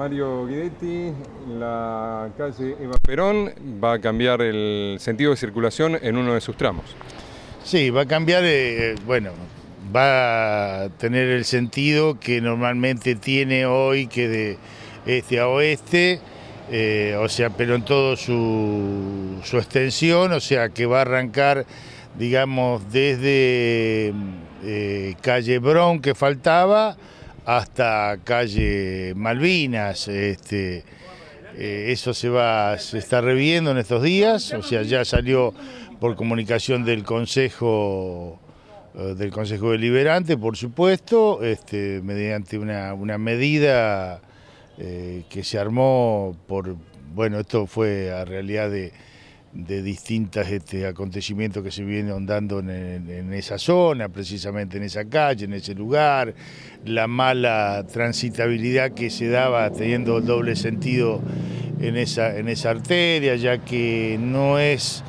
Mario Guidetti, la calle Eva Perón va a cambiar el sentido de circulación en uno de sus tramos. Sí, va a cambiar, eh, eh, bueno, va a tener el sentido que normalmente tiene hoy, que de este a oeste, eh, o sea, pero en toda su, extensión, o sea, que va a arrancar, digamos, desde calle Brón que faltaba, hasta calle Malvinas. Este, eh, eso se va, se está reviendo en estos días, o sea, ya salió por comunicación del Consejo eh, del Consejo Deliberante, por supuesto, este, mediante una, medida eh, que se armó por, bueno, esto fue a realidad de, de distintos este, acontecimientos que se vienen dando en, esa zona, precisamente en esa calle, en ese lugar, la mala transitabilidad que se daba teniendo el doble sentido en esa, en esa arteria, ya que no es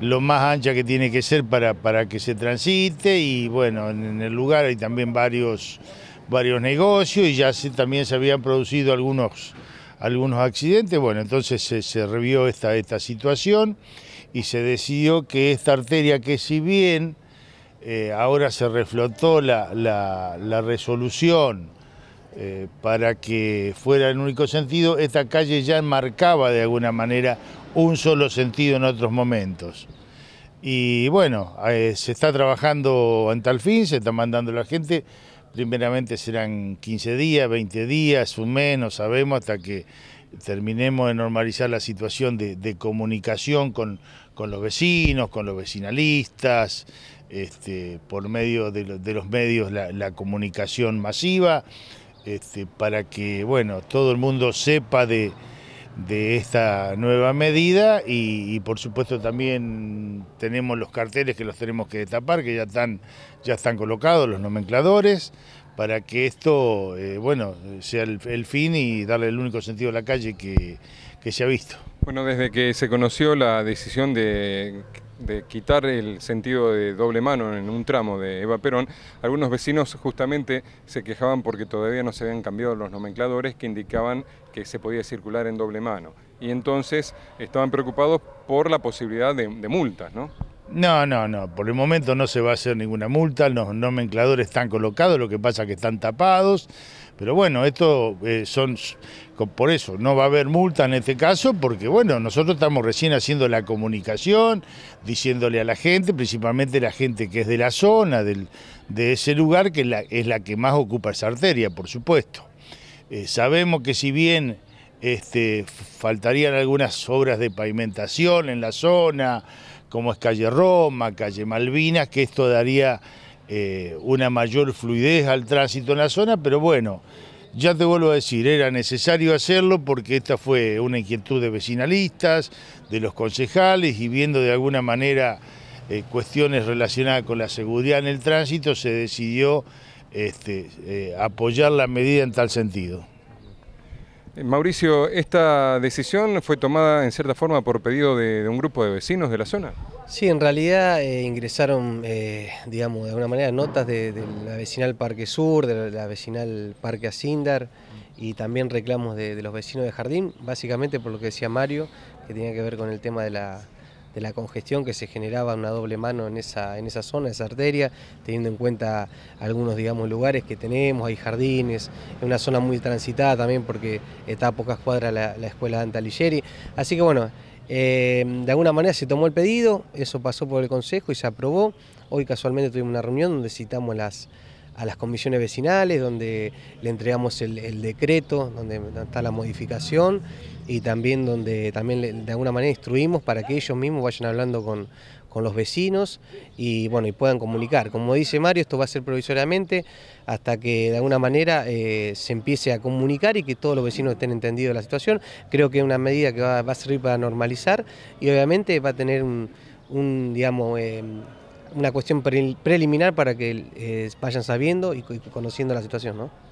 lo más ancha que tiene que ser para, para que se transite y bueno, en, el lugar hay también varios, varios negocios y ya también se habían producido algunos algunos accidentes. Bueno, entonces se, revió esta, esta situación y se decidió que esta arteria, que si bien eh, ahora se reflotó la, la, resolución eh, para que fuera en único sentido, esta calle ya enmarcaba de alguna manera un solo sentido en otros momentos. Y bueno, eh, se está trabajando en tal fin, se está mandando la gente primeramente serán 15 días, 20 días, un mes, no sabemos, hasta que terminemos de normalizar la situación de, comunicación con, con, los vecinos, con los vecinalistas, este, por medio de, los medios la, la comunicación masiva, este, para que bueno, todo el mundo sepa de, de esta nueva medida y, por supuesto también tenemos los carteles que los tenemos que tapar, que ya están, ya están colocados los nomencladores, para que esto eh, bueno, sea el, fin y darle el único sentido a la calle que se ha visto. Bueno, desde que se conoció la decisión de de quitar el sentido de doble mano en un tramo de Eva Perón, algunos vecinos justamente se quejaban porque todavía no se habían cambiado los nomencladores que indicaban que se podía circular en doble mano. Y entonces estaban preocupados por la posibilidad de, multas, ¿no? No, no, no. Por el momento no se va a hacer ninguna multa. Los nomencladores están colocados, lo que pasa es que están tapados. Pero bueno, esto eh, son. Por eso no va a haber multa en este caso, porque bueno, nosotros estamos recién haciendo la comunicación, diciéndole a la gente, principalmente la gente que es de la zona, de ese lugar, que la, es la que más ocupa esa arteria, por supuesto. Eh, sabemos que si bien este, faltarían algunas obras de pavimentación en la zona, como es calle Roma, calle Malvinas, que esto daría eh, una mayor fluidez al tránsito en la zona, pero bueno, ya te vuelvo a decir, era necesario hacerlo porque esta fue una inquietud de vecinalistas, de los concejales y viendo de alguna manera eh, cuestiones relacionadas con la seguridad en el tránsito, se decidió este, eh, apoyar la medida en tal sentido. Eh, Mauricio, ¿esta decisión fue tomada en cierta forma por pedido de, un grupo de vecinos de la zona? Sí, en realidad eh, ingresaron, eh, digamos, de alguna manera notas de, la vecinal Parque Sur, de la vecinal Parque Asindar y también reclamos de los vecinos de Jardín, básicamente por lo que decía Mario, que tenía que ver con el tema de la de la congestión que se generaba una doble mano en esa, en esa zona, esa arteria, teniendo en cuenta algunos digamos, lugares que tenemos, hay jardines, es una zona muy transitada también porque está a pocas cuadras la, escuela de Antaligeri. Así que bueno, eh, de alguna manera se tomó el pedido, eso pasó por el Consejo y se aprobó. Hoy casualmente tuvimos una reunión donde citamos las a las comisiones vecinales, donde le entregamos el, decreto, donde está la modificación y también donde también de alguna manera instruimos para que ellos mismos vayan hablando con, los vecinos y bueno y puedan comunicar. Como dice Mario, esto va a ser provisoriamente hasta que de alguna manera eh, se empiece a comunicar y que todos los vecinos estén entendidos de la situación. Creo que es una medida que va, a servir para normalizar y obviamente va a tener un, digamos, em, una cuestión preliminar para que eh, vayan sabiendo y, y, conociendo la situación, ¿no?